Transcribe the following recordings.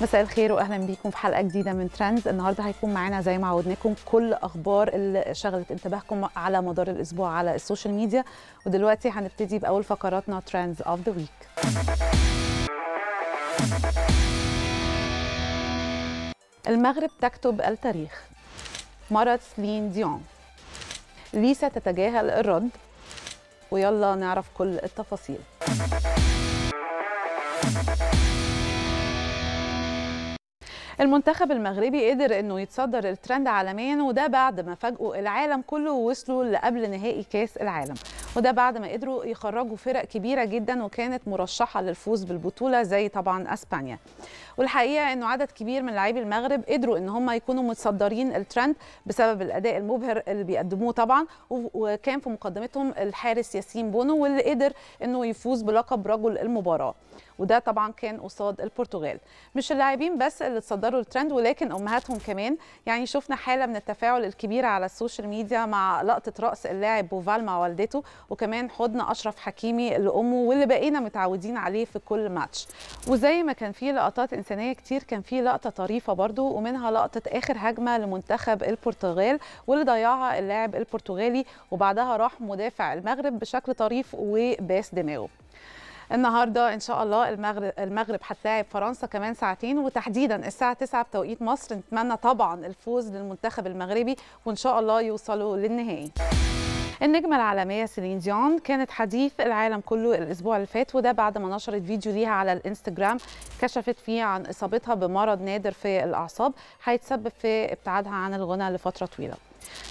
مساء الخير واهلا بيكم في حلقه جديده من ترندز النهارده هيكون معانا زي ما عودناكم كل اخبار اللي شغلت انتباهكم على مدار الاسبوع على السوشيال ميديا ودلوقتي هنبتدي باول فقراتنا ترندز اوف ذا ويك المغرب تكتب التاريخ مرض سلين ديون ليسا تتجاهل الرد ويلا نعرف كل التفاصيل المنتخب المغربي قدر انه يتصدر الترند عالميا وده بعد ما فاجئوا العالم كله ووصلوا لقبل نهائي كاس العالم وده بعد ما قدروا يخرجوا فرق كبيره جدا وكانت مرشحه للفوز بالبطوله زي طبعا اسبانيا والحقيقه انه عدد كبير من لاعبي المغرب قدروا ان هم يكونوا متصدرين الترند بسبب الاداء المبهر اللي بيقدموه طبعا وكان في مقدمتهم الحارس ياسين بونو واللي قدر انه يفوز بلقب رجل المباراه وده طبعا كان قصاد البرتغال مش اللاعبين بس اللي تصدروا الترند ولكن امهاتهم كمان يعني شفنا حاله من التفاعل الكبيره على السوشيال ميديا مع لقطه راس اللاعب بوفال مع والدته وكمان حضن اشرف حكيمي لامه واللي بقينا متعودين عليه في كل ماتش وزي ما كان في لقطات انسانيه كتير كان في لقطه طريفه برضو ومنها لقطه اخر هجمه لمنتخب البرتغال واللي ضيعها اللاعب البرتغالي وبعدها راح مدافع المغرب بشكل طريف وباس دماغه النهارده ان شاء الله المغرب المغرب هتلاعب فرنسا كمان ساعتين وتحديدا الساعه 9 بتوقيت مصر نتمنى طبعا الفوز للمنتخب المغربي وان شاء الله يوصلوا للنهائي النجمة العالمية سيلين ديون كانت حديث العالم كله الأسبوع اللي فات وده بعد ما نشرت فيديو ليها على الانستجرام كشفت فيه عن إصابتها بمرض نادر في الأعصاب هيتسبب في ابتعادها عن الغنى لفترة طويلة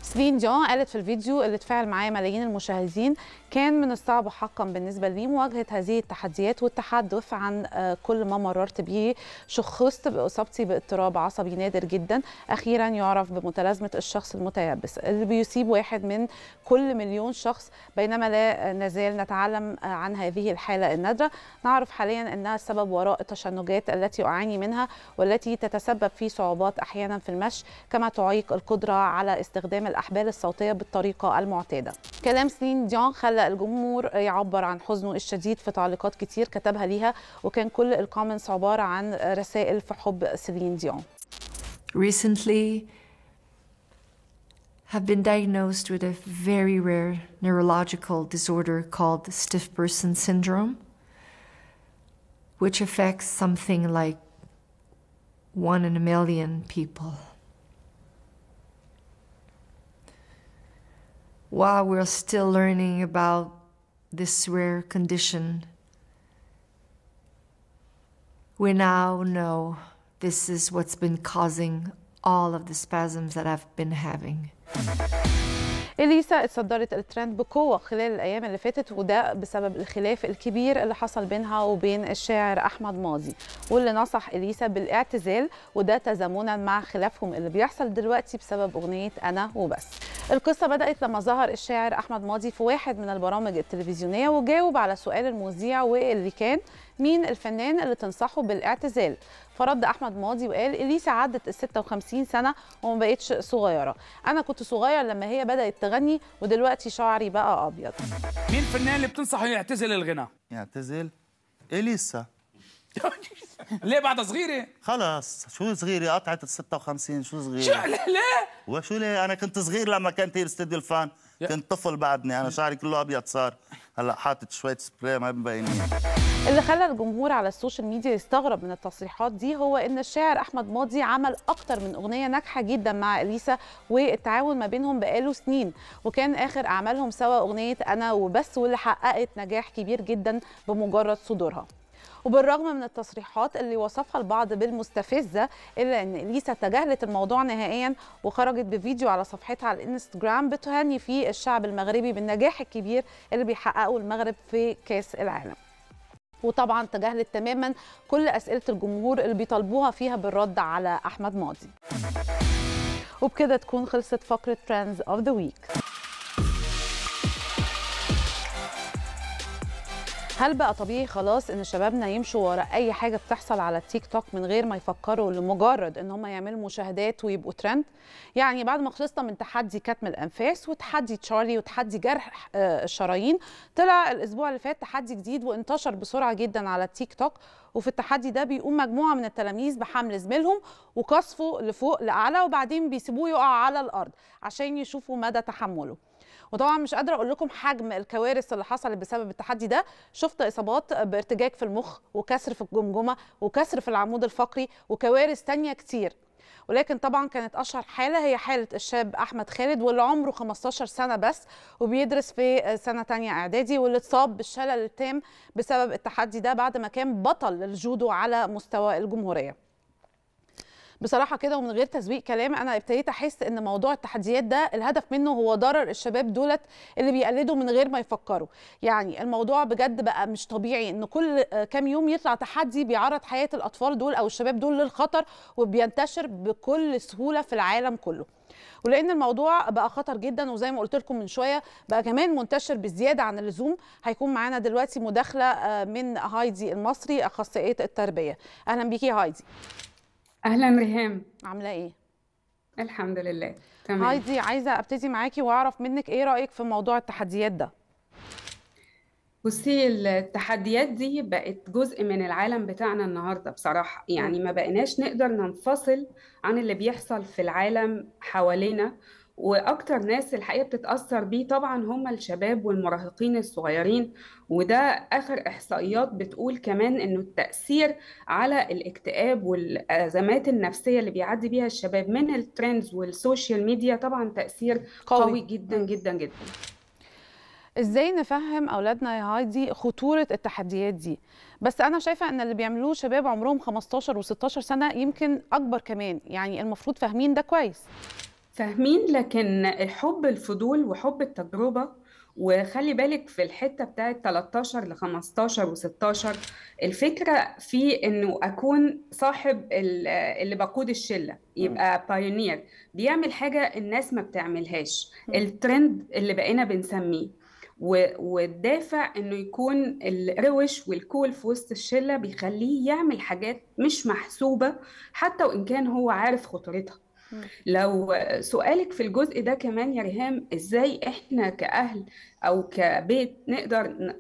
سلين ديون قالت في الفيديو اللي اتفاعل معاه ملايين المشاهدين كان من الصعب حقا بالنسبه لي مواجهه هذه التحديات والتحدث عن آه، كل ما مررت به شخصت باصابتي باضطراب عصبي نادر جدا اخيرا يعرف بمتلازمه الشخص المتيبس اللي بيصيب واحد من كل مليون شخص بينما لا نزال نتعلم آه، عن هذه الحاله النادره نعرف حاليا انها السبب وراء التشنجات التي اعاني منها والتي تتسبب في صعوبات احيانا في المشي كما تعيق القدره على استخدام استخدام الأحبال الصوتية بالطريقة المعتادة كلام سلين ديون خلى الجمهور يعبر عن حزنه الشديد في تعليقات كتير كتبها ليها وكان كل الكومنتس عبارة عن رسائل في حب سيلين ديون Recently have been diagnosed with a very rare neurological disorder called stiff person syndrome, which affects something like one in a million people. while we're still learning about this rare condition, we now know this is what's been causing all of the spasms that I've been having. اليسا اتصدرت الترند بقوه خلال الايام اللي فاتت وده بسبب الخلاف الكبير اللي حصل بينها وبين الشاعر احمد ماضي واللي نصح اليسا بالاعتزال وده تزامنا مع خلافهم اللي بيحصل دلوقتي بسبب اغنيه انا وبس القصه بدات لما ظهر الشاعر احمد ماضي في واحد من البرامج التلفزيونيه وجاوب على سؤال المذيع واللي كان مين الفنان اللي تنصحه بالاعتزال فرد احمد ماضي وقال اليسا عدت ال 56 سنه وما بقتش صغيره انا كنت صغير لما هي بدات تغني ودلوقتي شعري بقى ابيض مين الفنان اللي بتنصحه يعتزل الغناء؟ يعتزل اليسا ليه بعد صغيره خلاص شو صغيره قطعت ال 56 شو صغيره شو ليه وشو ليه انا كنت صغير لما كانت هي باستديو الفان كنت طفل بعدني انا شعري كله ابيض صار هلا حاطط شويه سبراي ما مبينين اللي خلى الجمهور على السوشيال ميديا يستغرب من التصريحات دي هو ان الشاعر احمد ماضي عمل اكتر من اغنيه ناجحه جدا مع اليسا والتعاون ما بينهم بقاله سنين وكان اخر اعمالهم سوا اغنيه انا وبس واللي حققت نجاح كبير جدا بمجرد صدورها وبالرغم من التصريحات اللي وصفها البعض بالمستفزه الا ان اليسا تجاهلت الموضوع نهائيا وخرجت بفيديو على صفحتها على الانستجرام بتهني فيه الشعب المغربي بالنجاح الكبير اللي بيحققه المغرب في كاس العالم وطبعا تجاهلت تماما كل اسئله الجمهور اللي بيطالبوها فيها بالرد على احمد ماضي وبكده تكون خلصت فقره ترندز اوف ذا ويك هل بقى طبيعي خلاص ان شبابنا يمشوا ورا اي حاجه بتحصل على التيك توك من غير ما يفكروا لمجرد ان هم يعملوا مشاهدات ويبقوا ترند يعني بعد ما خلصنا من تحدي كتم الانفاس وتحدي تشارلي وتحدي جرح آه، الشرايين طلع الاسبوع اللي فات تحدي جديد وانتشر بسرعه جدا على التيك توك وفي التحدي ده بيقوم مجموعه من التلاميذ بحمل زميلهم وقصفه لفوق لاعلى وبعدين بيسيبوه يقع على الارض عشان يشوفوا مدى تحمله وطبعا مش قادره اقول لكم حجم الكوارث اللي حصلت بسبب التحدي ده شفت اصابات بارتجاج في المخ وكسر في الجمجمه وكسر في العمود الفقري وكوارث ثانيه كتير ولكن طبعا كانت اشهر حاله هي حاله الشاب احمد خالد واللي عمره 15 سنه بس وبيدرس في سنه تانية اعدادي واللي اتصاب بالشلل التام بسبب التحدي ده بعد ما كان بطل الجودو على مستوى الجمهوريه بصراحه كده ومن غير تزويق كلام انا ابتديت احس ان موضوع التحديات ده الهدف منه هو ضرر الشباب دولت اللي بيقلدوا من غير ما يفكروا يعني الموضوع بجد بقى مش طبيعي ان كل كام يوم يطلع تحدي بيعرض حياه الاطفال دول او الشباب دول للخطر وبينتشر بكل سهوله في العالم كله ولان الموضوع بقى خطر جدا وزي ما قلت لكم من شويه بقى كمان منتشر بزياده عن اللزوم هيكون معانا دلوقتي مداخله آه، من هايدي المصري اخصائيه التربيه اهلا بيكي يا هايدي اهلا ريهام عامله ايه الحمد لله تمام هايدي عايزه ابتدي معاكي واعرف منك ايه رايك في موضوع التحديات ده بصي التحديات دي بقت جزء من العالم بتاعنا النهارده بصراحه يعني ما بقيناش نقدر ننفصل عن اللي بيحصل في العالم حوالينا واكتر ناس الحقيقه بتتاثر بيه طبعا هم الشباب والمراهقين الصغيرين وده اخر احصائيات بتقول كمان انه التاثير على الاكتئاب والازمات النفسيه اللي بيعدي بيها الشباب من الترندز والسوشيال ميديا طبعا تاثير قوي, قوي جدا جدا جدا ازاي نفهم اولادنا يا هايدي خطوره التحديات دي بس انا شايفه ان اللي بيعملوه شباب عمرهم 15 و16 سنه يمكن اكبر كمان يعني المفروض فاهمين ده كويس فاهمين لكن حب الفضول وحب التجربة وخلي بالك في الحتة بتاعت 13 ل 15 و16 الفكرة في انه اكون صاحب اللي بقود الشلة يبقى بايونير بيعمل حاجة الناس ما بتعملهاش الترند اللي بقينا بنسميه والدافع انه يكون الروش والكول في وسط الشله بيخليه يعمل حاجات مش محسوبه حتى وان كان هو عارف خطورتها لو سؤالك في الجزء ده كمان يا ريهام ازاي احنا كأهل او كبيت نقدر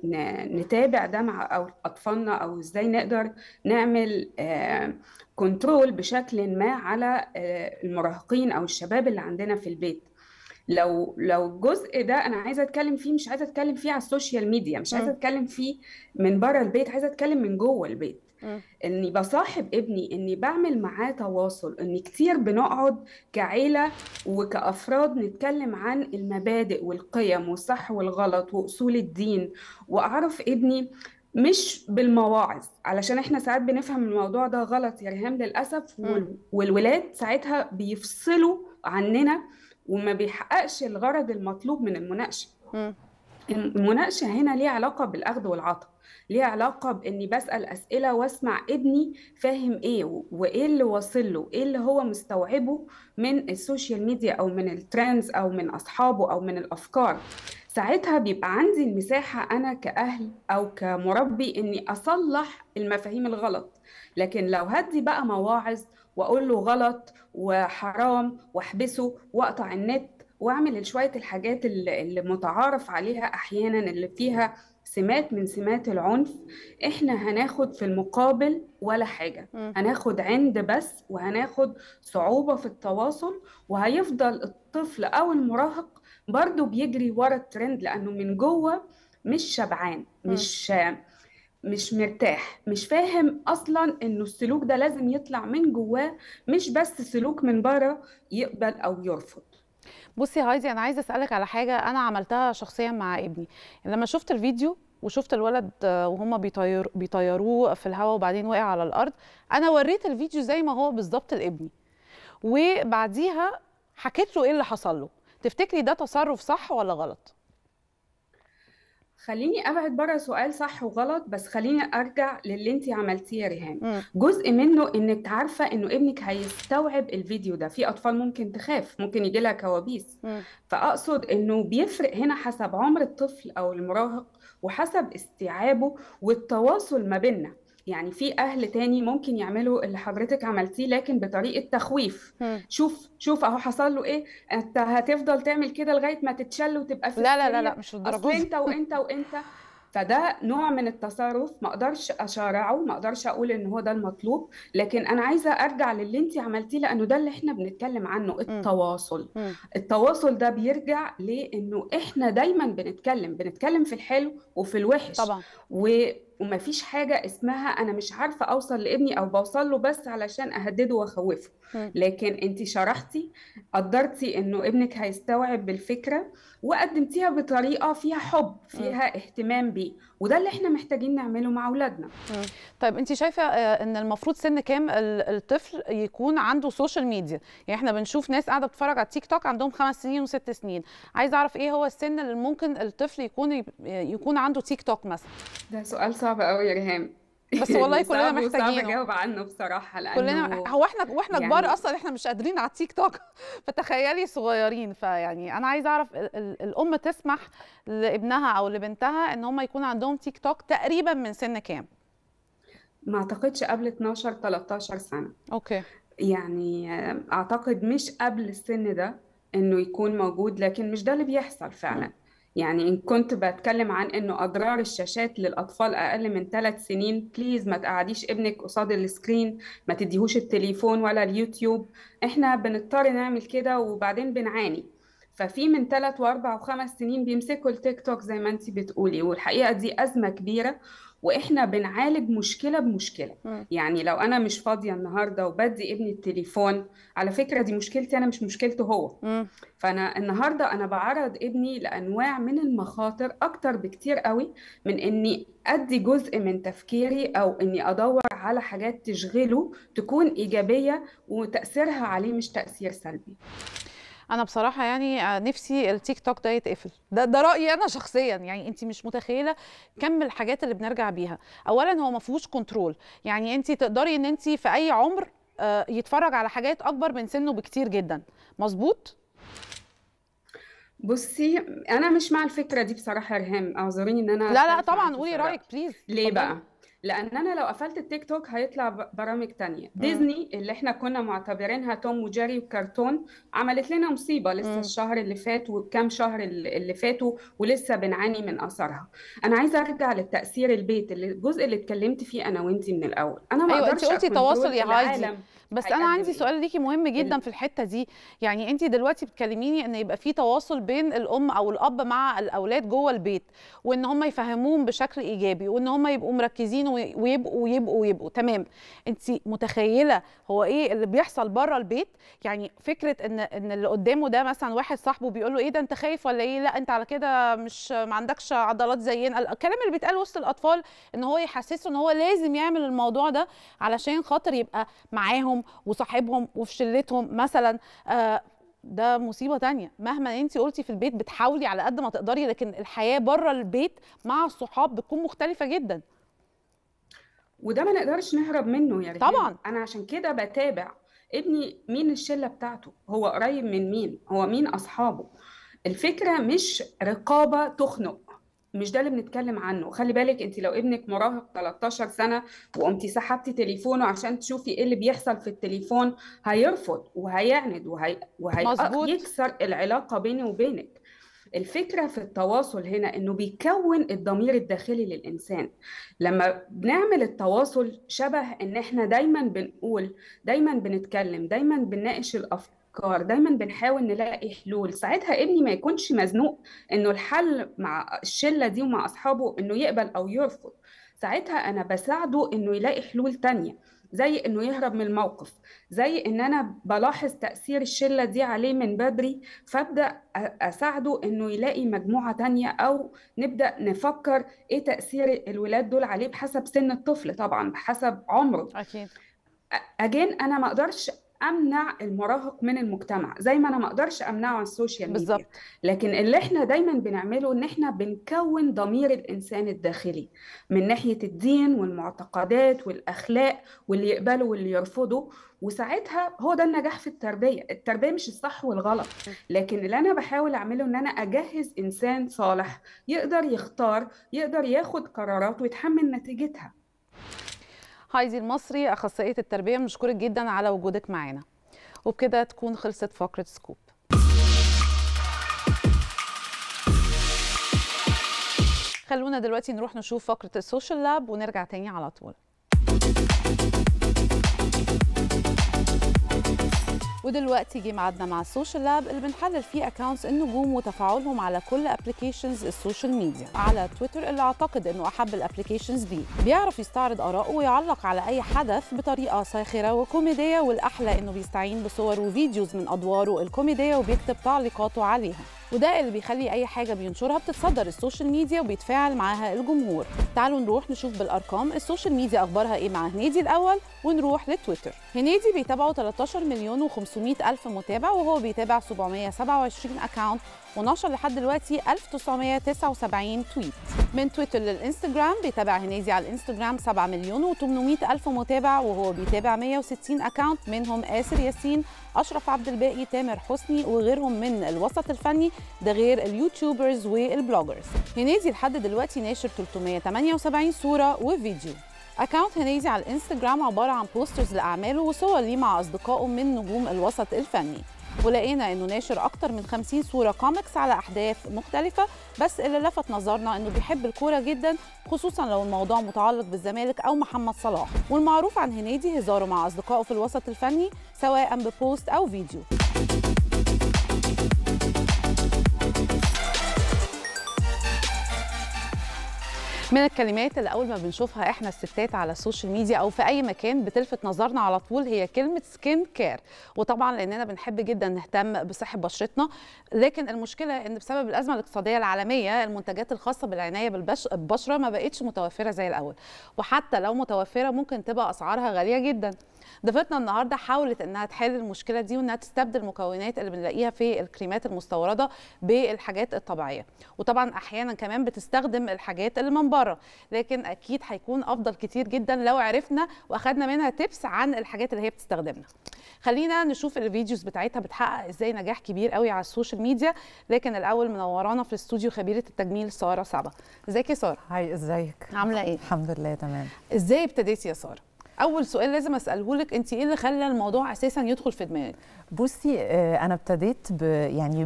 نتابع ده مع او اطفالنا او ازاي نقدر نعمل كنترول آه، بشكل ما على آه، المراهقين او الشباب اللي عندنا في البيت لو لو الجزء ده انا عايزه اتكلم فيه مش عايزه اتكلم فيه على السوشيال ميديا مش عايزه اتكلم فيه من بره البيت عايزه اتكلم من جوه البيت اني بصاحب ابني اني بعمل معاه تواصل اني كتير بنقعد كعيله وكافراد نتكلم عن المبادئ والقيم والصح والغلط واصول الدين واعرف ابني مش بالمواعظ علشان احنا ساعات بنفهم الموضوع ده غلط يا ريهام للاسف والولاد ساعتها بيفصلوا عننا وما بيحققش الغرض المطلوب من المناقشه المناقشه هنا ليها علاقه بالاخذ والعطاء ليه علاقه باني بسال اسئله واسمع ابني فاهم ايه وايه اللي واصل له ايه اللي هو مستوعبه من السوشيال ميديا او من الترندز او من اصحابه او من الافكار ساعتها بيبقى عندي المساحة أنا كأهل أو كمربي إني أصلح المفاهيم الغلط لكن لو هدي بقى مواعظ وأقول له غلط وحرام وأحبسه وأقطع النت واعمل شويه الحاجات اللي متعارف عليها احيانا اللي فيها سمات من سمات العنف احنا هناخد في المقابل ولا حاجة هناخد عند بس وهناخد صعوبة في التواصل وهيفضل الطفل أو المراهق برضه بيجري ورا الترند لأنه من جوه مش شبعان مش مش مرتاح مش فاهم اصلا انه السلوك ده لازم يطلع من جواه مش بس سلوك من بره يقبل او يرفض بصي هايدي انا عايزه اسالك على حاجه انا عملتها شخصيا مع ابني لما شفت الفيديو وشفت الولد وهم بيطير بيطيروه في الهواء وبعدين وقع على الارض انا وريت الفيديو زي ما هو بالظبط لابني وبعديها حكيت له ايه اللي حصل له تفتكري ده تصرف صح ولا غلط خليني ابعد بره سؤال صح وغلط بس خليني ارجع للي انت عملتيه يا ريهام جزء منه انك عارفه انه ابنك هيستوعب الفيديو ده في اطفال ممكن تخاف ممكن يجي لها كوابيس فاقصد انه بيفرق هنا حسب عمر الطفل او المراهق وحسب استيعابه والتواصل ما بيننا يعني في اهل تاني ممكن يعملوا اللي حضرتك عملتيه لكن بطريقه تخويف م. شوف شوف اهو حصل له ايه انت هتفضل تعمل كده لغايه ما تتشل وتبقى في لا لا لا, لا مش الدرجه انت وانت وانت فده نوع من التصرف ما اقدرش اشارعه ما اقدرش اقول ان هو ده المطلوب لكن انا عايزه ارجع للي انت عملتيه لانه ده اللي احنا بنتكلم عنه التواصل م. التواصل ده بيرجع لانه احنا دايما بنتكلم بنتكلم في الحلو وفي الوحش طبعا و ومفيش حاجه اسمها انا مش عارفه اوصل لابني او بوصل له بس علشان اهدده واخوفه لكن انت شرحتي قدرتي انه ابنك هيستوعب بالفكره وقدمتيها بطريقه فيها حب فيها اهتمام بيه وده اللي احنا محتاجين نعمله مع اولادنا طيب انت شايفه آه، ان المفروض سن كام الطفل يكون عنده سوشيال ميديا يعني احنا بنشوف ناس قاعده بتتفرج على التيك توك عندهم خمس سنين وست سنين عايز اعرف ايه هو السن اللي ممكن الطفل يكون يكون عنده تيك توك مثلا ده سؤال صعب قوي يا ريهام بس والله كلنا محتاجين صعب اجاوب عنه بصراحه لانه كلنا هو احنا واحنا يعني كبار اصلا احنا مش قادرين على التيك توك فتخيلي صغيرين فيعني انا عايزه اعرف الام تسمح لابنها او لبنتها ان هم يكون عندهم تيك توك تقريبا من سن كام؟ ما اعتقدش قبل 12 13 سنه اوكي يعني آه، اعتقد مش قبل السن ده انه يكون موجود لكن مش ده اللي بيحصل فعلا م. يعني إن كنت بتكلم عن إنه أضرار الشاشات للأطفال أقل من ثلاث سنين بليز ما تقعديش ابنك قصاد السكرين ما تديهوش التليفون ولا اليوتيوب إحنا بنضطر نعمل كده وبعدين بنعاني ففي من ثلاث واربع وخمس سنين بيمسكوا التيك توك زي ما انت بتقولي والحقيقه دي ازمه كبيره واحنا بنعالج مشكله بمشكله يعني لو انا مش فاضيه النهارده وبدي ابني التليفون على فكره دي مشكلتي انا مش مشكلته هو فانا النهارده انا بعرض ابني لانواع من المخاطر اكتر بكتير قوي من اني ادي جزء من تفكيري او اني ادور على حاجات تشغله تكون ايجابيه وتاثيرها عليه مش تاثير سلبي انا بصراحه يعني آه، نفسي التيك توك ده يتقفل ده ده رايي انا شخصيا يعني انت مش متخيله كم الحاجات اللي بنرجع بيها اولا هو ما فيهوش كنترول يعني انت تقدري ان انت في اي عمر آه، يتفرج على حاجات اكبر من سنه بكتير جدا مظبوط بصي انا مش مع الفكره دي بصراحه يا ريهام اعذريني ان انا لا لا طبعا قولي رايك بليز ليه بقى لان انا لو قفلت التيك توك هيطلع برامج تانية مم. ديزني اللي احنا كنا معتبرينها توم وجيري وكرتون عملت لنا مصيبه لسه مم. الشهر اللي فات وكم شهر اللي فاتوا ولسه بنعاني من اثرها انا عايزه ارجع للتاثير البيت اللي الجزء اللي اتكلمت فيه انا وانت من الاول انا ما ايوه قلتي تواصل يا عايدي بس انا عندي إيه؟ سؤال ليكي مهم جدا في الحته دي يعني انت دلوقتي بتكلميني ان يبقى في تواصل بين الام او الاب مع الاولاد جوه البيت وان هم يفهموهم بشكل ايجابي وان هم يبقوا مركزين ويبقوا ويبقوا ويبقوا, ويبقوا. تمام انت متخيله هو ايه اللي بيحصل بره البيت يعني فكره ان ان اللي قدامه ده مثلا واحد صاحبه بيقول له ايه ده انت خايف ولا ايه لا انت على كده مش ما عندكش عضلات زينا الكلام اللي بيتقال وسط الاطفال ان هو يحسسه ان هو لازم يعمل الموضوع ده علشان خاطر يبقى معاهم وصاحبهم وفي شلتهم مثلا آه ده مصيبه تانية مهما انت قلتي في البيت بتحاولي على قد ما تقدري لكن الحياه بره البيت مع الصحاب بتكون مختلفه جدا وده ما نقدرش نهرب منه يا رجال طبعا انا عشان كده بتابع ابني مين الشله بتاعته هو قريب من مين هو مين اصحابه الفكره مش رقابه تخنق مش ده اللي بنتكلم عنه خلي بالك انت لو ابنك مراهق 13 سنه وقمتي سحبتي تليفونه عشان تشوفي ايه اللي بيحصل في التليفون هيرفض وهيعند وهي وهيكسر العلاقه بيني وبينك الفكره في التواصل هنا انه بيكون الضمير الداخلي للانسان لما بنعمل التواصل شبه ان احنا دايما بنقول دايما بنتكلم دايما بنناقش الافكار دايما بنحاول نلاقي حلول ساعتها ابني ما يكونش مزنوق انه الحل مع الشله دي ومع اصحابه انه يقبل او يرفض ساعتها انا بساعده انه يلاقي حلول تانية زي انه يهرب من الموقف زي ان انا بلاحظ تاثير الشله دي عليه من بدري فابدا اساعده انه يلاقي مجموعه تانية او نبدا نفكر ايه تاثير الولاد دول عليه بحسب سن الطفل طبعا بحسب عمره اكيد اجين انا ما اقدرش امنع المراهق من المجتمع زي ما انا ما اقدرش امنعه عن السوشيال ميديا بالزبط. لكن اللي احنا دايما بنعمله ان احنا بنكون ضمير الانسان الداخلي من ناحيه الدين والمعتقدات والاخلاق واللي يقبله واللي يرفضه وساعتها هو ده النجاح في التربيه التربيه مش الصح والغلط لكن اللي انا بحاول اعمله ان انا اجهز انسان صالح يقدر يختار يقدر ياخد قرارات ويتحمل نتيجتها هايدي المصري اخصائيه التربيه بنشكرك جدا على وجودك معانا وبكده تكون خلصت فقره سكوب خلونا دلوقتي نروح نشوف فقره السوشيال لاب ونرجع تاني على طول ودلوقتي جه ميعادنا مع السوشيال لاب اللي بنحلل فيه اكونتس النجوم وتفاعلهم على كل ابلكيشنز السوشيال ميديا على تويتر اللي اعتقد انه احب الابلكيشنز دي بيعرف يستعرض اراءه ويعلق على اي حدث بطريقه ساخره وكوميديه والاحلى انه بيستعين بصور وفيديوز من ادواره الكوميديه وبيكتب تعليقاته عليها وده اللي بيخلي اي حاجه بينشرها بتتصدر السوشيال ميديا وبيتفاعل معاها الجمهور تعالوا نروح نشوف بالارقام السوشيال ميديا اخبارها ايه مع هنيدي الاول ونروح لتويتر هنيدي بيتابعه 13 مليون و500 الف متابع وهو بيتابع 727 اكونت ونشر لحد دلوقتي 1979 تويت من تويتر للانستجرام بيتابع هنيدي على الانستجرام 7 مليون و800 ألف متابع وهو بيتابع 160 اكونت منهم آسر ياسين أشرف عبد الباقي تامر حسني وغيرهم من الوسط الفني ده غير اليوتيوبرز والبلوجرز هنيدي لحد دلوقتي ناشر 378 صورة وفيديو اكونت هنيدي على الانستجرام عباره عن بوسترز لاعماله وصور ليه مع اصدقائه من نجوم الوسط الفني ولقينا انه ناشر اكتر من 50 صوره كوميكس على احداث مختلفه بس اللي لفت نظرنا انه بيحب الكوره جدا خصوصا لو الموضوع متعلق بالزمالك او محمد صلاح والمعروف عن هنيدي هزاره مع اصدقائه في الوسط الفني سواء ببوست او فيديو من الكلمات اللي اول ما بنشوفها احنا الستات على السوشيال ميديا او في اي مكان بتلفت نظرنا على طول هي كلمه سكين كير وطبعا لاننا بنحب جدا نهتم بصحه بشرتنا لكن المشكله ان بسبب الازمه الاقتصاديه العالميه المنتجات الخاصه بالعنايه بالبشره ما بقتش متوفره زي الاول وحتى لو متوفره ممكن تبقى اسعارها غاليه جدا ضيفتنا النهارده حاولت انها تحل المشكله دي وانها تستبدل المكونات اللي بنلاقيها في الكريمات المستورده بالحاجات الطبيعيه وطبعا احيانا كمان بتستخدم الحاجات اللي من بره بره لكن اكيد هيكون افضل كتير جدا لو عرفنا واخدنا منها تيبس عن الحاجات اللي هي بتستخدمنا خلينا نشوف الفيديوز بتاعتها بتحقق ازاي نجاح كبير قوي على السوشيال ميديا لكن الاول منورانا في الاستوديو خبيره التجميل ساره سبا ازيك يا ساره هاي ازيك عامله ايه الحمد لله تمام ازاي ابتديتي يا ساره اول سؤال لازم اساله لك انت ايه اللي خلى الموضوع اساسا يدخل في دماغك بصي آه، انا ابتديت يعني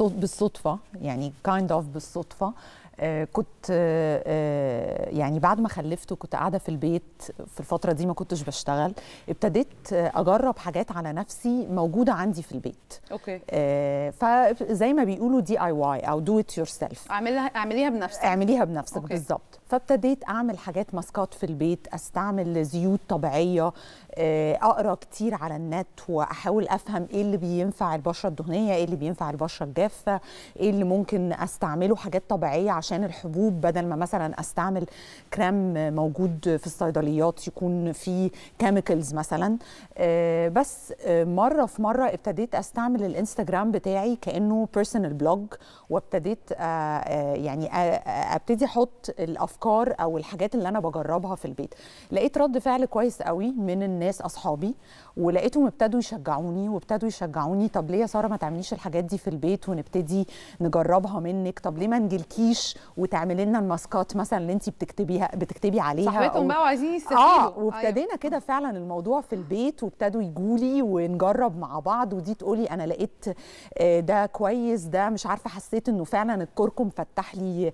بالصدفه يعني كايند kind اوف of بالصدفه آه، كنت آه، آه، يعني بعد ما خلفت وكنت قاعده في البيت في الفتره دي ما كنتش بشتغل ابتديت اجرب حاجات على نفسي موجوده عندي في البيت اوكي فزي ما بيقولوا دي اي واي او دو ات يور سيلف اعملها اعمليها بنفسك اعمليها بنفسك بالظبط فابتديت اعمل حاجات ماسكات في البيت استعمل زيوت طبيعيه آه، اقرا كتير على النت واحاول افهم ايه اللي بينفع البشره الدهنيه ايه اللي بينفع البشره الجافه ايه اللي ممكن استعمله حاجات طبيعيه عشان الحبوب بدل ما مثلا استعمل كريم موجود في الصيدليات يكون فيه كيميكلز مثلا آه، بس آه، مره في مره ابتديت استعمل الانستجرام بتاعي كانه بيرسونال بلوج وابتديت يعني ابتدي احط الافكار الافكار او الحاجات اللي انا بجربها في البيت لقيت رد فعل كويس قوي من الناس اصحابي ولقيتهم ابتدوا يشجعوني وابتدوا يشجعوني طب ليه يا ساره ما تعمليش الحاجات دي في البيت ونبتدي نجربها منك طب ليه ما نجيلكيش وتعملي لنا الماسكات مثلا اللي انت بتكتبيها بتكتبي عليها صاحبتهم بقى وعايزين يستفيدوا اه أيوة. وابتدينا أيوة. كده فعلا الموضوع في البيت وابتدوا يجولي ونجرب مع بعض ودي تقولي انا لقيت آه، ده كويس ده مش عارفه حسيت انه فعلا الكركم فتح لي آه،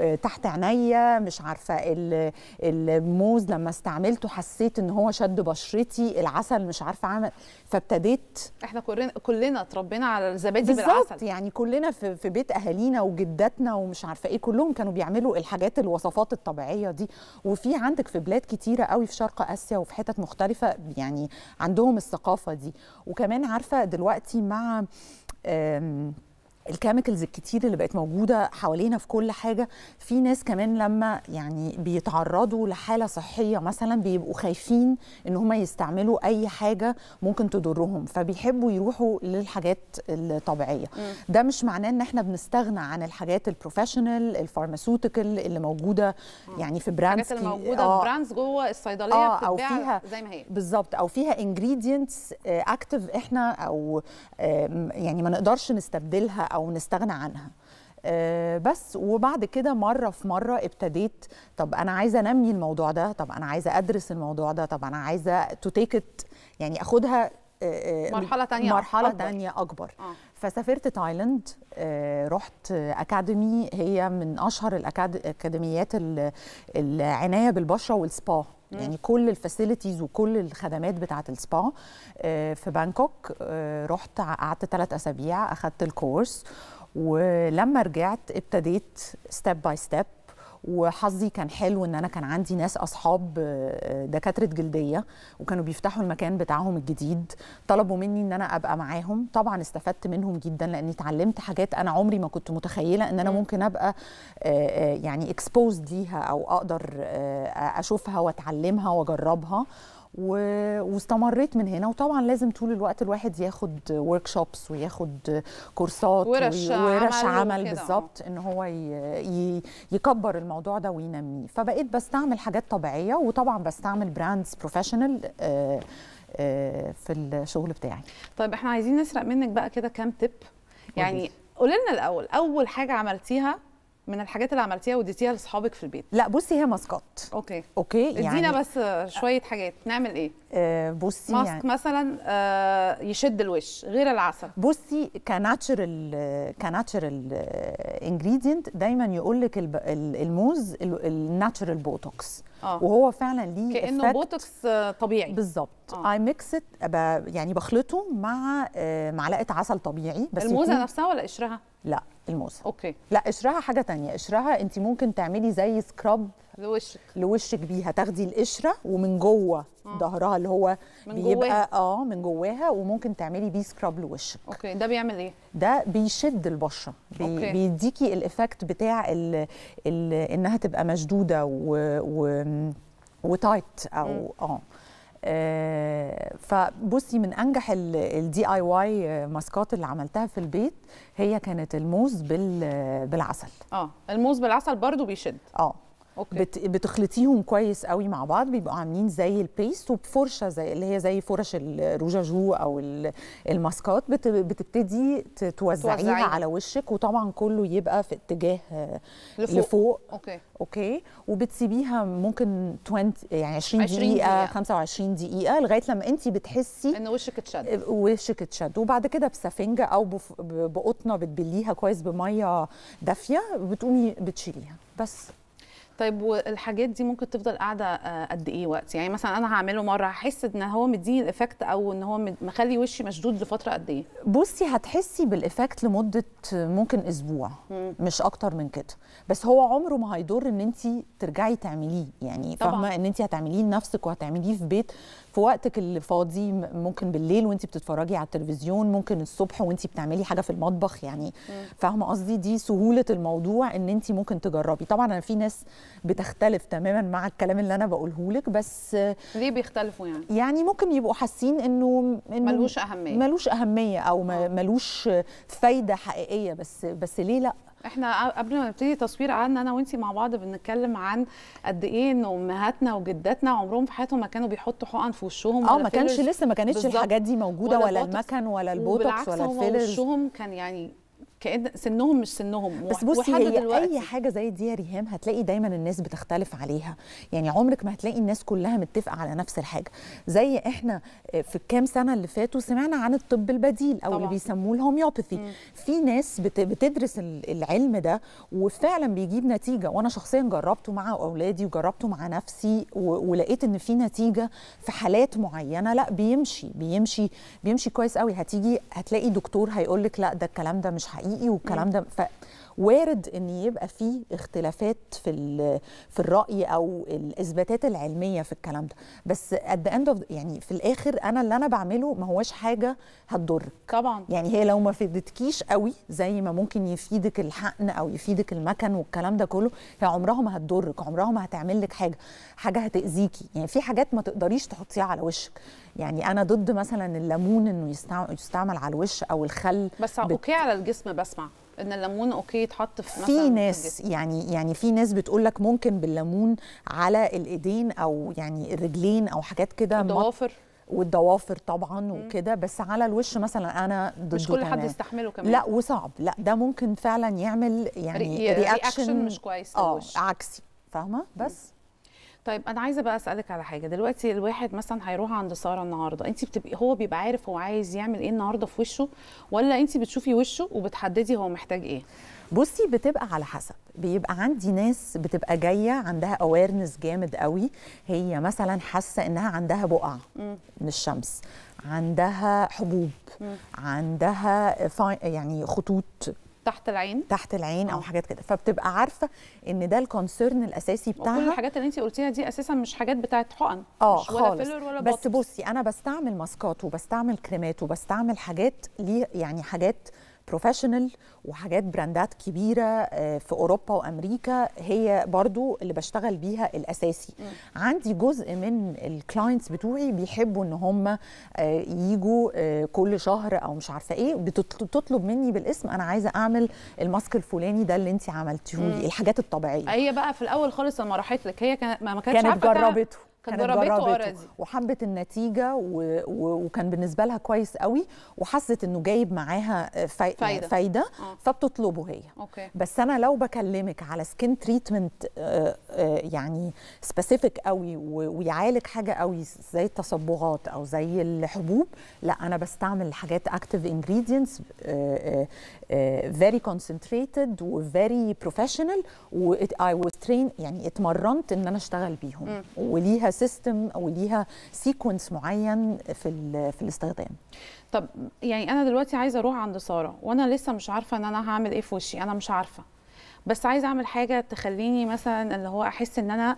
آه، تحت عينيا مش عارفه الموز لما استعملته حسيت ان هو شد بشرتي العسل مش عارفه عمل فابتديت احنا كلنا كلنا اتربينا على الزبادي بالعسل يعني كلنا في, في بيت اهالينا وجداتنا ومش عارفه ايه كلهم كانوا بيعملوا الحاجات الوصفات الطبيعيه دي وفي عندك في بلاد كتيره قوي في شرق اسيا وفي حتت مختلفه يعني عندهم الثقافه دي وكمان عارفه دلوقتي مع الكيميكلز الكتير اللي بقت موجوده حوالينا في كل حاجه في ناس كمان لما يعني بيتعرضوا لحاله صحيه مثلا بيبقوا خايفين ان هم يستعملوا اي حاجه ممكن تضرهم فبيحبوا يروحوا للحاجات الطبيعيه م. ده مش معناه ان احنا بنستغنى عن الحاجات البروفيشنال الفارماسيوتيكال اللي موجوده يعني في براندز الحاجات اللي موجوده آه براندز جوه الصيدليه آه أو فيها زي ما هي بالظبط او فيها انجريدينتس اكتف آه، احنا او يعني ما نقدرش نستبدلها او نستغنى عنها آه، بس وبعد كده مره في مره ابتديت طب انا عايزه انمي الموضوع ده طب انا عايزه ادرس الموضوع ده طب انا عايزه تو يعني اخدها آه، آه، مرحله تانية مرحله أكبر. تانية اكبر آه. فسافرت تايلاند رحت اكاديمي هي من اشهر الاكاديميات العنايه بالبشره والسبا مم. يعني كل الفاسيلتيز وكل الخدمات بتاعه السبا آه، في بانكوك آه، رحت قعدت ثلاث اسابيع اخدت الكورس ولما رجعت ابتديت ستيب باي ستيب وحظي كان حلو ان انا كان عندي ناس اصحاب آه، آه، دكاتره جلديه وكانوا بيفتحوا المكان بتاعهم الجديد طلبوا مني ان انا ابقى معاهم طبعا استفدت منهم جدا لاني اتعلمت حاجات انا عمري ما كنت متخيله ان انا ممكن ابقى آه، يعني اكسبوزد ليها او اقدر اشوفها واتعلمها واجربها و... واستمريت من هنا وطبعا لازم طول الوقت الواحد ياخد ورك شوبس وياخد كورسات ورش, و... ورش عمل, عمل بالظبط ان هو ي... ي... يكبر الموضوع ده وينميه فبقيت بستعمل حاجات طبيعيه وطبعا بستعمل براندز آه، بروفيشنال آه، في الشغل بتاعي طيب احنا عايزين نسرق منك بقى كده كام تيب يعني قولي لنا الاول اول حاجه عملتيها من الحاجات اللي عملتيها واديتيها لاصحابك في البيت لا بصي هي ماسكات اوكي اوكي يعني ادينا بس شويه حاجات نعمل ايه آه بصي ماسك يعني مثلا آه يشد الوش غير العسل بصي كناتشرال كناتشرال انجريدينت دايما يقول لك الموز الناتشرال بوتوكس آه. وهو فعلا ليه كانه بوتوكس آه، طبيعي بالظبط اي آه. ميكس يعني بخلطه مع آه، معلقه عسل طبيعي بس الموزه نفسها ولا قشرها لا الموزه اوكي لا قشرها حاجه تانية قشرها انت ممكن تعملي زي سكراب لوشك لوشك بيها تاخدي القشره ومن جوه ظهرها اللي هو من بيبقى اه من جواها وممكن تعملي بيه سكراب لوشك اوكي ده بيعمل ايه ده بيشد البشره بي أوكي. بيديكي الايفكت بتاع ال ال انها تبقى مشدوده و, و وتايت او اه آه، فبصي من انجح الدي اي واي ماسكات اللي عملتها في البيت هي كانت الموز بالعسل اه الموز بالعسل برضو بيشد اه أوكي. بتخلطيهم كويس قوي مع بعض بيبقوا عاملين زي البيست وبفرشه زي اللي هي زي فرش الروجاجو او الماسكات بتبتدي توزعيها على وشك وطبعا كله يبقى في اتجاه آه، لفوق, لفوق. اوكي اوكي وبتسيبيها ممكن 20 يعني 20, دقيقة, دقيقه 25 دقيقه لغايه لما انت بتحسي ان وشك اتشد آه، وشك اتشد وبعد كده بسفنجه او بقطنه بتبليها كويس بميه دافيه بتقومي بتشيليها بس طيب والحاجات دي ممكن تفضل قاعده آه، قد ايه وقت يعني مثلا انا هعمله مره هحس ان هو مديني الايفكت او ان هو مخلي وشي مشدود لفتره قد ايه بصي هتحسي بالايفكت لمده ممكن اسبوع مم. مش اكتر من كده بس هو عمره ما هيضر ان انت ترجعي تعمليه يعني فاهمه ان انت هتعمليه لنفسك وهتعمليه في بيت في وقتك الفاضي ممكن بالليل وانت بتتفرجي على التلفزيون ممكن الصبح وانت بتعملي حاجه في المطبخ يعني فاهمه قصدي دي سهوله الموضوع ان انت ممكن تجربي طبعا انا في ناس بتختلف تماما مع الكلام اللي انا بقوله لك بس ليه بيختلفوا يعني يعني ممكن يبقوا حاسين انه انه ملوش اهميه ملوش اهميه او آه. ملوش فايده حقيقيه بس بس ليه لا احنا قبل ما نبتدي تصوير قعدنا انا وانتي مع بعض بنتكلم عن قد ايه ان امهاتنا وجداتنا عمرهم في حياتهم ما كانوا بيحطوا حقن في وشهم اه ما كانش لسه ما كانتش الحاجات دي موجوده ولا, ولا المكن ولا البوتوكس ولا الفيلرز وشهم كان يعني كأن سنهم مش سنهم بس بصي هي دلوقتي. اي حاجه زي دي يا ريهام هتلاقي دايما الناس بتختلف عليها يعني عمرك ما هتلاقي الناس كلها متفقه على نفس الحاجه زي احنا آه، في الكام سنه اللي فاتوا سمعنا عن الطب البديل او طبعا. اللي بيسموه الهوميوباثي في ناس بتدرس العلم ده وفعلا بيجيب نتيجه وانا شخصيا جربته مع اولادي وجربته مع نفسي ولقيت ان في نتيجه في حالات معينه لا بيمشي بيمشي بيمشي كويس قوي هتيجي هتلاقي دكتور هيقول لك لا ده الكلام ده مش حقيقي حقيقي والكلام ده ف وارد ان يبقى في اختلافات في في الراي او الاثباتات العلميه في الكلام ده بس قد اند يعني في الاخر انا اللي انا بعمله ما هواش حاجه هتضرك طبعا يعني هي لو ما فدتكيش قوي زي ما ممكن يفيدك الحقن او يفيدك المكن والكلام ده كله هي عمرها ما هتضرك عمرها ما هتعمل لك حاجه حاجه هتاذيكي يعني في حاجات ما تقدريش تحطيها على وشك يعني انا ضد مثلا الليمون انه يستعمل على الوش او الخل بس بت... اوكي على الجسم بسمع ان الليمون اوكي يتحط في مثلا في ناس يعني يعني في ناس بتقول لك ممكن بالليمون على الايدين او يعني الرجلين او حاجات كده الضوافر والضوافر طبعا وكده بس على الوش مثلا انا ضد مش كل حد يستحمله كمان لا وصعب لا ده ممكن فعلا يعمل يعني رياكشن مش كويس اه عكسي فاهمه بس طيب انا عايزه بقى اسالك على حاجه دلوقتي الواحد مثلا هيروح عند ساره النهارده انت بتبقي هو بيبقى عارف هو عايز يعمل ايه النهارده في وشه ولا انت بتشوفي وشه وبتحددي هو محتاج ايه بصي بتبقى على حسب بيبقى عندي ناس بتبقى جايه عندها اويرنس جامد قوي هي مثلا حاسه انها عندها بقع من الشمس عندها حبوب عندها يعني خطوط تحت العين تحت العين او آه. حاجات كده فبتبقى عارفه ان ده الكونسيرن الاساسي بتاعها كل الحاجات اللي انت قلتيها دي اساسا مش حاجات بتاعه حقن اه خالص ولا, ولا بس بصي انا بستعمل ماسكات وبستعمل كريمات وبستعمل حاجات ليه يعني حاجات بروفيشنال وحاجات براندات كبيره آه، في اوروبا وامريكا هي برضو اللي بشتغل بيها الاساسي م. عندي جزء من الكلاينتس بتوعي بيحبوا ان هم آه، يجوا آه، كل شهر او مش عارفه ايه بتطلب مني بالاسم انا عايزه اعمل الماسك الفلاني ده اللي انت عملتيه لي الحاجات الطبيعيه هي بقى في الاول خالص لما راحت لك هي ما كانتش كانت جربته كانت جربته اوريدي وحبت النتيجه و... و... وكان بالنسبه لها كويس قوي وحست انه جايب معاها في... فايده, فايدة آه. فبتطلبه هي أوكي. بس انا لو بكلمك على سكين تريتمنت آه، آه، يعني سبيسيفيك قوي و... ويعالج حاجه قوي زي التصبغات او زي الحبوب لا انا بستعمل حاجات اكتف انجريدينتس آه، فيري كونسنتريتد وفيري بروفيشنال واي واز ترين يعني اتمرنت ان انا اشتغل بيهم وليها سيستم وليها سيكونس معين في في الاستخدام طب يعني انا دلوقتي عايزه اروح عند ساره وانا لسه مش عارفه ان انا هعمل ايه في وشي انا مش عارفه بس عايزه اعمل حاجه تخليني مثلا اللي هو احس ان انا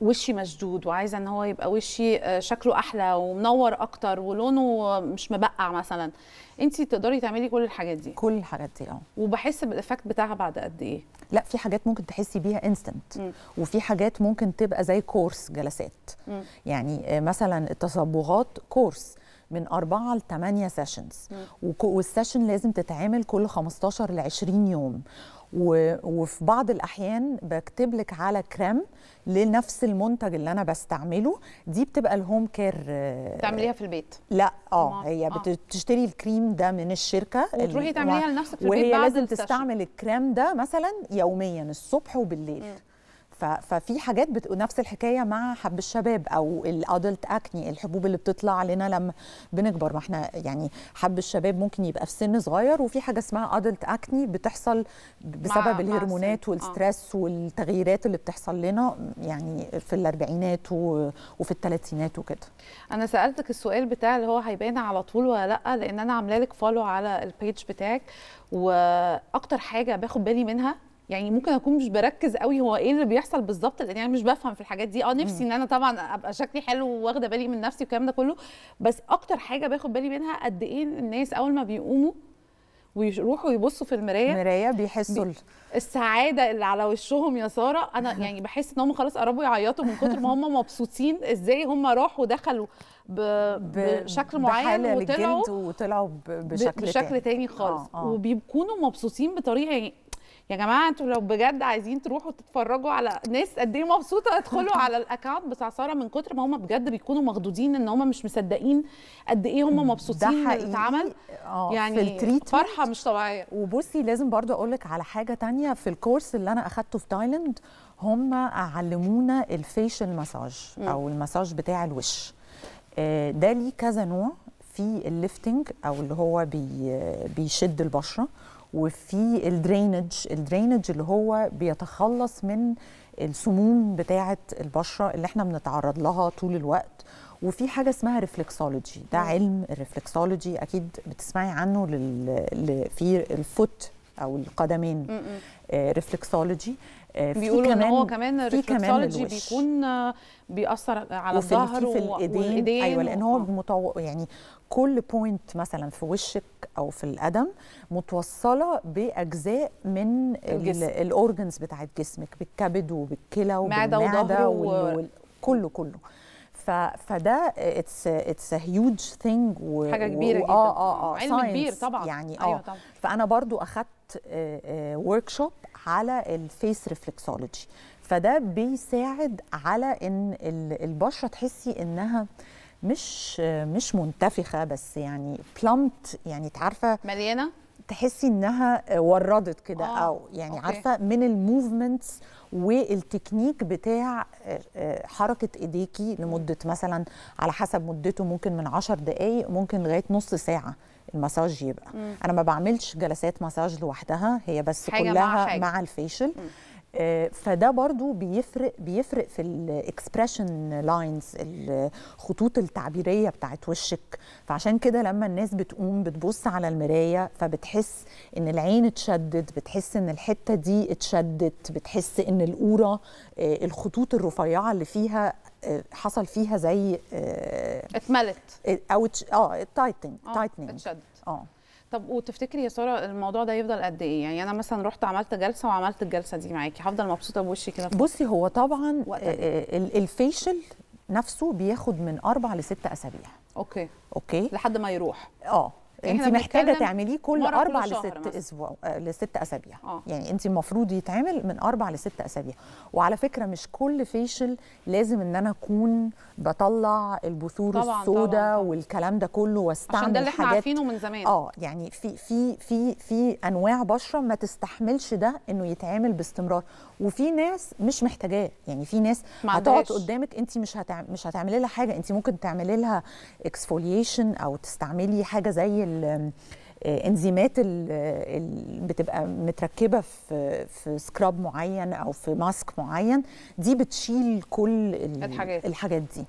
وشي مشدود وعايزه ان هو يبقى وشي آه، شكله احلى ومنور اكتر ولونه مش مبقع مثلا انت تقدري تعملي كل الحاجات دي كل الحاجات دي اه وبحس بالافكت بتاعها بعد قد ايه لا في حاجات ممكن تحسي بيها انستنت وفي حاجات ممكن تبقى زي كورس جلسات م. يعني آه، مثلا التصبغات كورس من أربعة ل 8 سيشنز والسيشن لازم تتعمل كل 15 ل 20 يوم وفي بعض الاحيان بكتب لك على كريم لنفس المنتج اللي انا بستعمله دي بتبقى الهوم كير آه، تعمليها في البيت لا اه هي آه. بتشتري الكريم ده من الشركه وتروحي تعمليها لنفسك في البيت وهي لازم تستعمل الكريم ده مثلا يوميا الصبح وبالليل م. ففي حاجات بت... نفس الحكايه مع حب الشباب او الادلت اكني الحبوب اللي بتطلع لنا لما بنكبر ما احنا يعني حب الشباب ممكن يبقى في سن صغير وفي حاجه اسمها ادلت اكني بتحصل بسبب مع... الهرمونات مع والستريس آه. والتغييرات اللي بتحصل لنا يعني في الاربعينات و... وفي الثلاثينات وكده انا سالتك السؤال بتاع اللي هو هيبان على طول ولا لا لان انا عامله لك فولو على البيج بتاعك واكتر حاجه باخد بالي منها يعني ممكن اكون مش بركز قوي هو ايه اللي بيحصل بالظبط لان انا مش بفهم في الحاجات دي اه نفسي ان انا طبعا ابقى شكلي حلو واخده بالي من نفسي والكلام ده كله بس اكتر حاجه باخد بالي منها قد ايه الناس اول ما بيقوموا ويروحوا يبصوا في المرايه المرايه بيحسوا بي... السعاده اللي على وشهم يا ساره انا يعني بحس ان هم خلاص قربوا يعيطوا من كتر ما هم مبسوطين ازاي هم راحوا دخلوا ب... بشكل معين وطلعوا وطلعوا بشكل, بشكل تاني, تاني خالص آه آه. وبيكونوا مبسوطين بطريقه يعني يا جماعه انتوا لو بجد عايزين تروحوا تتفرجوا على ناس قد ايه مبسوطه ادخلوا على الاكونت بتاع ساره من كتر ما هم بجد بيكونوا مخضوضين ان هم مش مصدقين قد ايه هم مبسوطين ده اتعمل آه، يعني في فرحه مش طبيعيه وبصي لازم برضو اقول لك على حاجه تانية في الكورس اللي انا اخدته في تايلاند هم علمونا الفيشل مساج او المساج بتاع الوش آه، ده ليه كذا نوع في الليفتنج او اللي هو بي بيشد البشره وفي الدرينج الدرينج اللي هو بيتخلص من السموم بتاعه البشره اللي احنا بنتعرض لها طول الوقت وفي حاجه اسمها ريفلكسولوجي ده علم الريفلكسولوجي اكيد بتسمعي عنه لل... في الفوت او القدمين ريفلكسولوجي آه، آه، بيقولوا ان هو كمان الريفلكسولوجي بيكون بيأثر على الظهر والايدين ايوه لان هو متو... يعني كل بوينت مثلا في وشك او في القدم متوصله باجزاء من الاورجنز بتاعت جسمك بالكبد وبالكلى وبالمعده وكله كله, كله. ف... فده اتس اتس هيوج ثينج حاجه كبيره و... جدا اه اه اه علم كبير طبعا يعني أيوة اه أيوة طبعًا. فانا برضو اخذت ورك شوب على الفيس ريفلكسولوجي فده بيساعد على ان البشره تحسي انها آه مش مش منتفخه بس يعني بلمت يعني تعرفه مليانه تحسي انها وردت كده آه. او يعني أوكي. عارفه من الموفمنتس والتكنيك بتاع آه، آه، حركه ايديكي لمده مثلا على حسب مدته ممكن من 10 دقائق ممكن لغايه نص ساعه المساج يبقى مم. انا ما بعملش جلسات مساج لوحدها هي بس كلها مع, مع الفيشل مم. آه، فده برضو بيفرق بيفرق في الاكسبريشن لاينز الخطوط التعبيريه بتاعت وشك فعشان كده لما الناس بتقوم بتبص على المرايه فبتحس ان العين اتشدت بتحس ان الحته دي اتشدت بتحس ان القوره آه، الخطوط الرفيعه اللي فيها آه، حصل فيها زي اتملت او اه تايتنج تايتنج اتشدت اه طب وتفتكري يا ساره الموضوع ده يفضل قد ايه يعني انا مثلا رحت عملت جلسه وعملت الجلسه دي معاكي هفضل مبسوطه بوشي كده بصي هو طبعا آه، آه، الفيشل نفسه بياخد من اربع لست اسابيع اوكي اوكي لحد ما يروح اه انت محتاجه تعمليه كل اربع لست اسبوع آه، لست اسابيع آه. يعني انت المفروض يتعمل من اربع لست اسابيع وعلى فكره مش كل فيشل لازم ان انا اكون بطلع البثور السوداء والكلام ده كله واستعمل عشان ده اللي احنا عارفينه من زمان اه يعني في في في في انواع بشره ما تستحملش ده انه يتعمل باستمرار وفي ناس مش محتاجاه يعني في ناس هتقعد قدامك انت مش هتع... مش هتعملي لها حاجه انت ممكن تعملي لها اكسفوليشن او تستعملي حاجه زي ال... انزيمات آه، اللي بتبقى متركبه في في سكراب معين او في ماسك معين دي بتشيل كل الحاجات الحاجات دي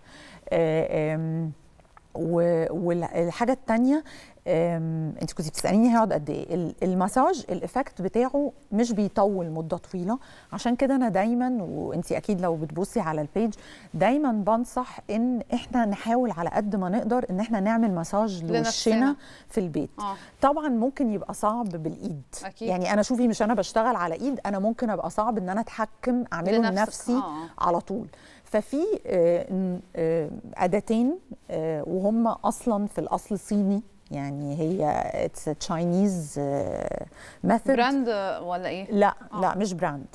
آه، والحاجه الثانيه انت كنت بتساليني هيقعد قد ايه المساج الايفكت بتاعه مش بيطول مده طويله عشان كده انا دايما وانت اكيد لو بتبصي على البيج دايما بنصح ان احنا نحاول على قد ما نقدر ان احنا نعمل مساج لوشنا في البيت آه. طبعا ممكن يبقى صعب بالايد أكيد. يعني انا شوفي مش انا بشتغل على ايد انا ممكن ابقى صعب ان انا اتحكم اعمله لنفسي آه. على طول ففي آه، آه، أداتين آه، وهم أصلا في الأصل صيني يعني هي اتس تشاينيز ميثود براند ولا ايه؟ لا آه. لا مش براند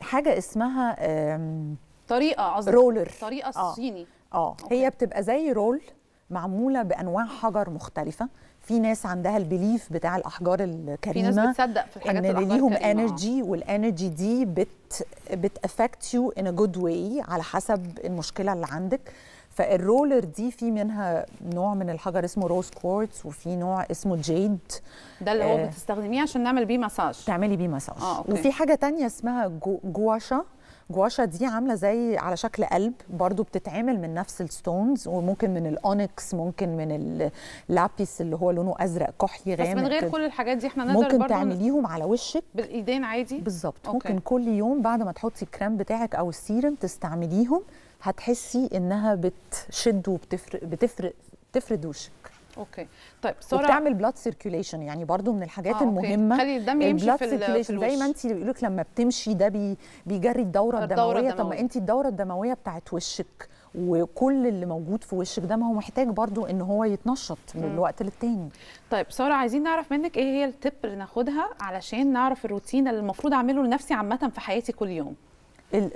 حاجه اسمها طريقه قصدي رولر طريقه صيني اه, آه. هي بتبقى زي رول معموله بانواع حجر مختلفه في ناس عندها البليف بتاع الاحجار الكريمه في ناس بتصدق في الحاجات ان اللي ليهم انرجي والانرجي دي بت بتافكت يو ان ا جود واي على حسب المشكله اللي عندك فالرولر دي في منها نوع من الحجر اسمه روز كوارتز وفي نوع اسمه جيد ده اللي هو آه بتستخدميه عشان نعمل بيه مساج تعملي بيه مساج آه، أوكي. وفي حاجه تانية اسمها جو جواشا جواشة دي عاملة زي على شكل قلب برضو بتتعمل من نفس الستونز وممكن من الاونكس ممكن من اللابيس اللي هو لونه ازرق كحلي غامق بس من غير كل الحاجات دي احنا نقدر ممكن تعمليهم على وشك بالايدين عادي بالظبط ممكن كل يوم بعد ما تحطي الكريم بتاعك او السيرم تستعمليهم هتحسي انها بتشد وبتفرق بتفرق بتفرد وشك اوكي طيب ساره وبتعمل بلاد سيركيوليشن يعني برضو من الحاجات آه، المهمه خلي الدم يمشي في سيركيوليشن زي ما انت بيقول لك لما بتمشي ده بي بيجري الدوره الدمويه طب ما انت الدوره الدمويه بتاعت وشك وكل اللي موجود في وشك ده ما هو محتاج برضو ان هو يتنشط من الوقت للتاني طيب ساره عايزين نعرف منك ايه هي التب اللي ناخدها علشان نعرف الروتين اللي المفروض اعمله لنفسي عامه في حياتي كل يوم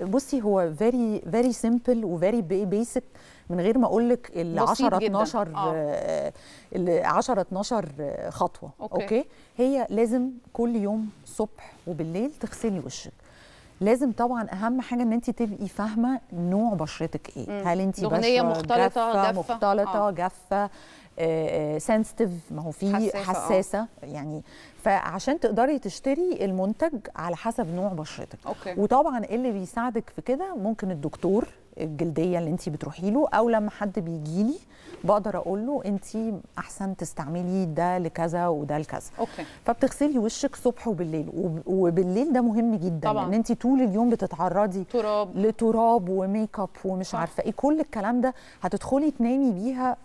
بصي هو فيري فيري سيمبل وفيري بيسك من غير ما اقول لك ال 10 12 آه. ال 10 12 خطوه أوكي. اوكي هي لازم كل يوم صبح وبالليل تغسلي وشك لازم طبعا اهم حاجه ان انت تبقي فاهمه نوع بشرتك ايه مم. هل انت بشره مختلطه جافه جفة. مختلطه آه. جافه سنسيتيف آه، آه، ما هو في حساسه, حساسة آه. يعني فعشان تقدري تشتري المنتج على حسب نوع بشرتك أوكي. وطبعا إيه اللي بيساعدك في كده ممكن الدكتور الجلديه اللي انت بتروحي له او لما حد بيجي لي بقدر اقول له انت احسن تستعملي ده لكذا وده لكذا أوكي. فبتغسلي وشك صبح وبالليل وبالليل ده مهم جدا طبعا. لان يعني انت طول اليوم بتتعرضي تراب لتراب وميك اب ومش عارفه ايه كل الكلام ده هتدخلي تنامي بيها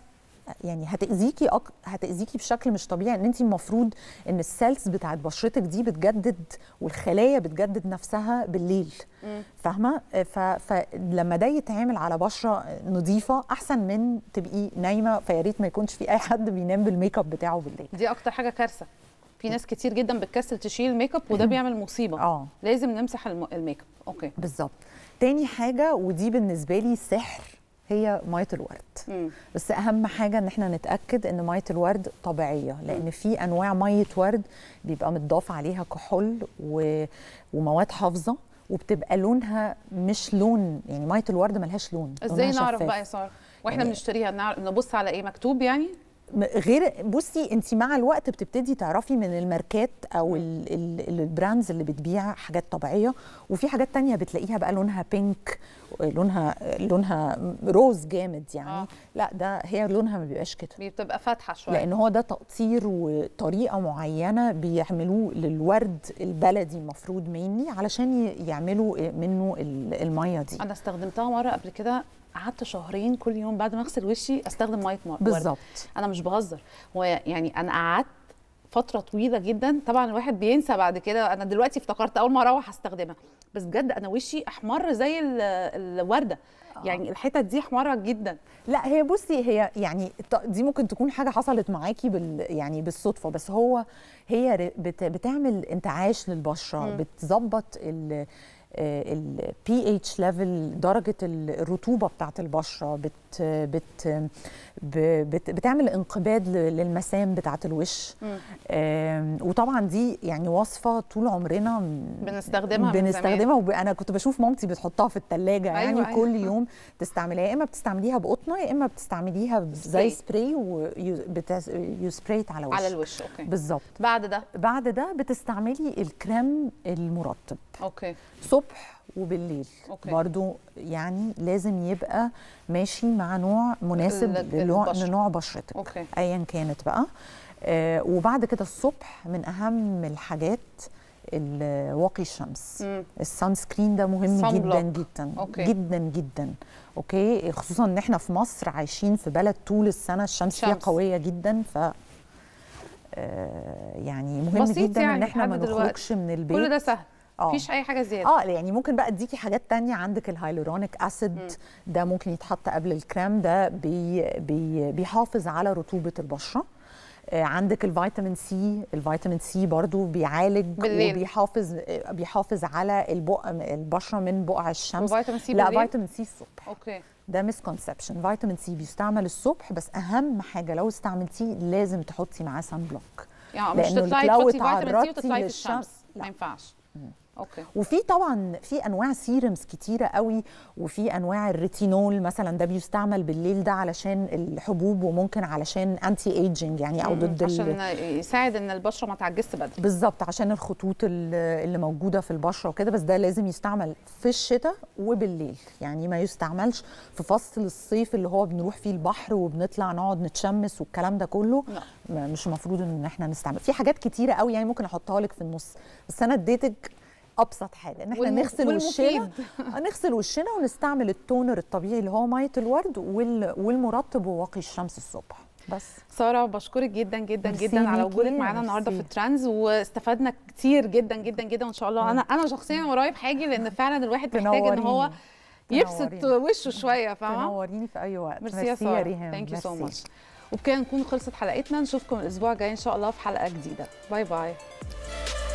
يعني هتاذيكي أك... هتاذيكي بشكل مش طبيعي ان انت المفروض ان السيلز بتاعت بشرتك دي بتجدد والخلايا بتجدد نفسها بالليل فاهمه ف... فلما ده يتعمل على بشره نظيفه احسن من تبقي نايمه فيا ريت ما يكونش في اي حد بينام بالميك اب بتاعه بالليل دي اكتر حاجه كارثه في ناس كتير جدا بتكسل تشيل الميك اب وده بيعمل مصيبه اه لازم نمسح الميك اب اوكي بالظبط تاني حاجه ودي بالنسبه لي سحر هي ميه الورد مم. بس اهم حاجه ان احنا نتاكد ان ميه الورد طبيعيه لان في انواع ميه ورد بيبقى متضاف عليها كحول و... ومواد حافظه وبتبقى لونها مش لون يعني ميه الورد ملهاش لون ازاي نعرف شفاف. بقى يا ساره واحنا يعني بنشتريها نبص على ايه مكتوب يعني غير بصي انت مع الوقت بتبتدي تعرفي من الماركات او البراندز اللي بتبيع حاجات طبيعيه وفي حاجات تانية بتلاقيها بقى لونها بينك لونها لونها روز جامد يعني آه. لا ده هي لونها ما بيبقاش كده بتبقى فاتحه شويه لان هو ده تقطير وطريقه معينه بيعملوه للورد البلدي المفروض مني علشان يعملوا منه الميه دي انا استخدمتها مره قبل كده قعدت شهرين كل يوم بعد ما اغسل وشي استخدم ميه ورد بالظبط انا مش بهزر هو يعني انا قعدت فتره طويله جدا طبعا الواحد بينسى بعد كده انا دلوقتي افتكرت اول ما اروح استخدمها بس بجد انا وشي احمر زي الورده آه. يعني الحتت دي حمرة جدا لا هي بصي هي يعني دي ممكن تكون حاجه حصلت معاكي بال يعني بالصدفه بس هو هي بتعمل انتعاش للبشره بتظبط آه، ال pH level درجه الرطوبه بتاعت البشره بت بت بتعمل انقباض للمسام بتاعه الوش وطبعا دي يعني وصفه طول عمرنا بنستخدمها بنستخدمها وانا كنت بشوف مامتي بتحطها في الثلاجه يعني أيوة يعني أيوة كل يوم تستعمليها يا اما بتستعمليها بقطنه يا اما بتستعمليها زي سبراي ويسبريت على وشك على الوش اوكي بالظبط بعد ده بعد ده بتستعملي الكريم المرطب اوكي صبح وبالليل أوكي. برضو يعني لازم يبقى ماشي مع نوع مناسب لنوع بشرتك أوكي. ايا كانت بقى آه وبعد كده الصبح من اهم الحاجات الواقي الشمس السان سكرين ده مهم Sunblock. جدا جدا أوكي. جدا جدا اوكي خصوصا ان احنا في مصر عايشين في بلد طول السنه الشمس الشمس. فيها قويه جدا ف آه يعني مهم جدا يعني ان احنا ما نخرجش من البيت كل ده سهل آه. مفيش اي حاجه زياده اه يعني ممكن بقى اديكي حاجات تانية عندك الهايلورونيك اسيد ده ممكن يتحط قبل الكريم ده بي بي بيحافظ على رطوبه البشره آه، عندك الفيتامين سي الفيتامين سي برضو بيعالج بالليل. وبيحافظ بيحافظ على البق البشره من بقع الشمس فيتامين سي لا فيتامين سي الصبح اوكي ده مسكونسبشن فيتامين سي بيستعمل الصبح بس اهم حاجه لو استعملتيه لازم تحطي معاه سان بلوك يعني مش تطلعي تحطي فيتامين سي وتطلعي في الشمس ما ينفعش أوكي. وفي طبعا في انواع سيرمز كتيره قوي وفي انواع الريتينول مثلا ده بيستعمل بالليل ده علشان الحبوب وممكن علشان انتي ايجنج يعني او ضد عشان يساعد ان البشره ما تعجزش بدري بالظبط عشان الخطوط اللي موجوده في البشره وكده بس ده لازم يستعمل في الشتاء وبالليل يعني ما يستعملش في فصل الصيف اللي هو بنروح فيه البحر وبنطلع نقعد نتشمس والكلام ده كله لا. نعم. مش المفروض ان احنا نستعمل في حاجات كتيره قوي يعني ممكن احطها لك في النص بس انا اديتك ابسط حاجه ان احنا نغسل وشنا آه، نغسل وشنا ونستعمل التونر الطبيعي اللي هو ميه الورد والمرطب وواقي الشمس الصبح بس ساره بشكرك جدا جدا جدا على وجودك معانا النهارده في الترانز واستفدنا كتير جدا جدا جدا وان شاء الله انا انا شخصيا ورايا بحاجه لان فعلا الواحد محتاج ان هو يبسط وشه شويه فاهمه تنوريني في اي وقت ميرسي يا ساره ثانك يو سو ماتش وبكده نكون خلصت حلقتنا نشوفكم الاسبوع الجاي ان شاء الله في حلقه جديده باي باي